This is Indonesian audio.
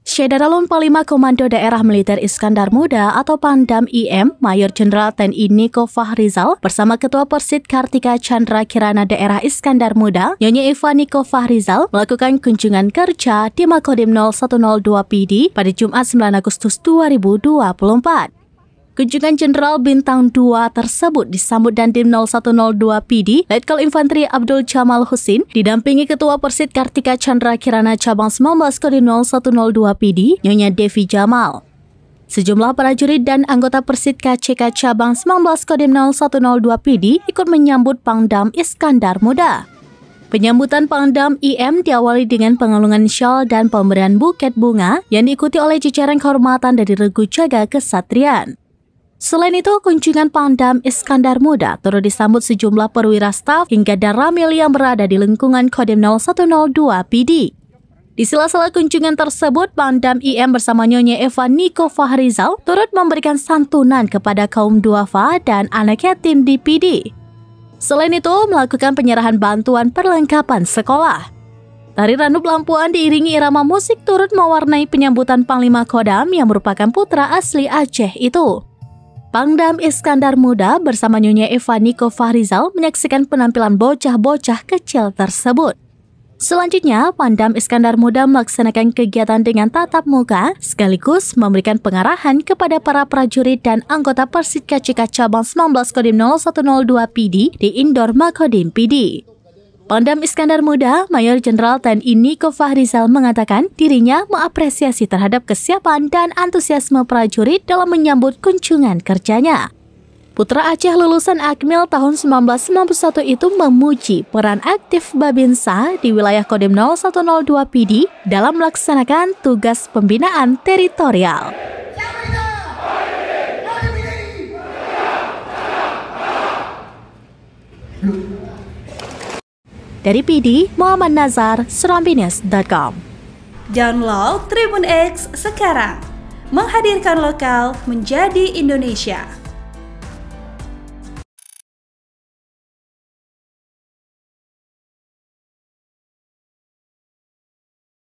Syedaralun Palima Komando Daerah Militer Iskandar Muda atau Pandam IM, Mayor Jenderal TNI Niko Fahrizal bersama Ketua Persit Kartika Chandra Kirana Daerah Iskandar Muda, Nyonya Eva Niko Fahrizal melakukan kunjungan kerja di Makodim 0102 PD pada Jumat 9 Agustus 2024. Kunjungan Jenderal Bintang 2 tersebut disambut Dandim 0102 PD, Letkol Infanteri Abdul Jamal Husin, didampingi Ketua Persit Kartika Chandra Kirana Cabang 19 Kodi 0102 PD, Nyonya Devi Jamal. Sejumlah prajurit dan anggota Persit KCK Cabang 19 Kodim 0102 PD ikut menyambut Pangdam Iskandar Muda. Penyambutan Pangdam IM diawali dengan pengalungan shawl dan pemberian buket bunga yang diikuti oleh jejaran kehormatan dari regu jaga kesatrian. Selain itu, kunjungan Pangdam Iskandar Muda turut disambut sejumlah perwira staf hingga daramil yang berada di lingkungan Kodim 0102 PD. Di sela-sela kunjungan tersebut, Pangdam IM bersama Nyonya Eva Niko Fahrizal turut memberikan santunan kepada kaum duafa dan anak yatim di PD. Selain itu, melakukan penyerahan bantuan perlengkapan sekolah. Tari Randup Lampuan diiringi irama musik turut mewarnai penyambutan Panglima Kodam yang merupakan putra asli Aceh itu. Pangdam Iskandar Muda bersama Nyonya Eva Niko Fahrizal menyaksikan penampilan bocah-bocah kecil tersebut. Selanjutnya, Pangdam Iskandar Muda melaksanakan kegiatan dengan tatap muka sekaligus memberikan pengarahan kepada para prajurit dan anggota Persit KCK Cabang 19 Kodim 0102 PD di Indoor Makodim PD. Pondam Iskandar Muda, Mayor Jenderal TNI Niko Fahrizal mengatakan dirinya mengapresiasi terhadap kesiapan dan antusiasme prajurit dalam menyambut kunjungan kerjanya. Putra Aceh lulusan Akmil tahun 1991 itu memuji peran aktif Babinsa di wilayah Kodim 0102 PD dalam melaksanakan tugas pembinaan teritorial. Dari PD, Muhammad Nazar, serambinews.com. Download Tribun X sekarang. Menghadirkan lokal menjadi Indonesia.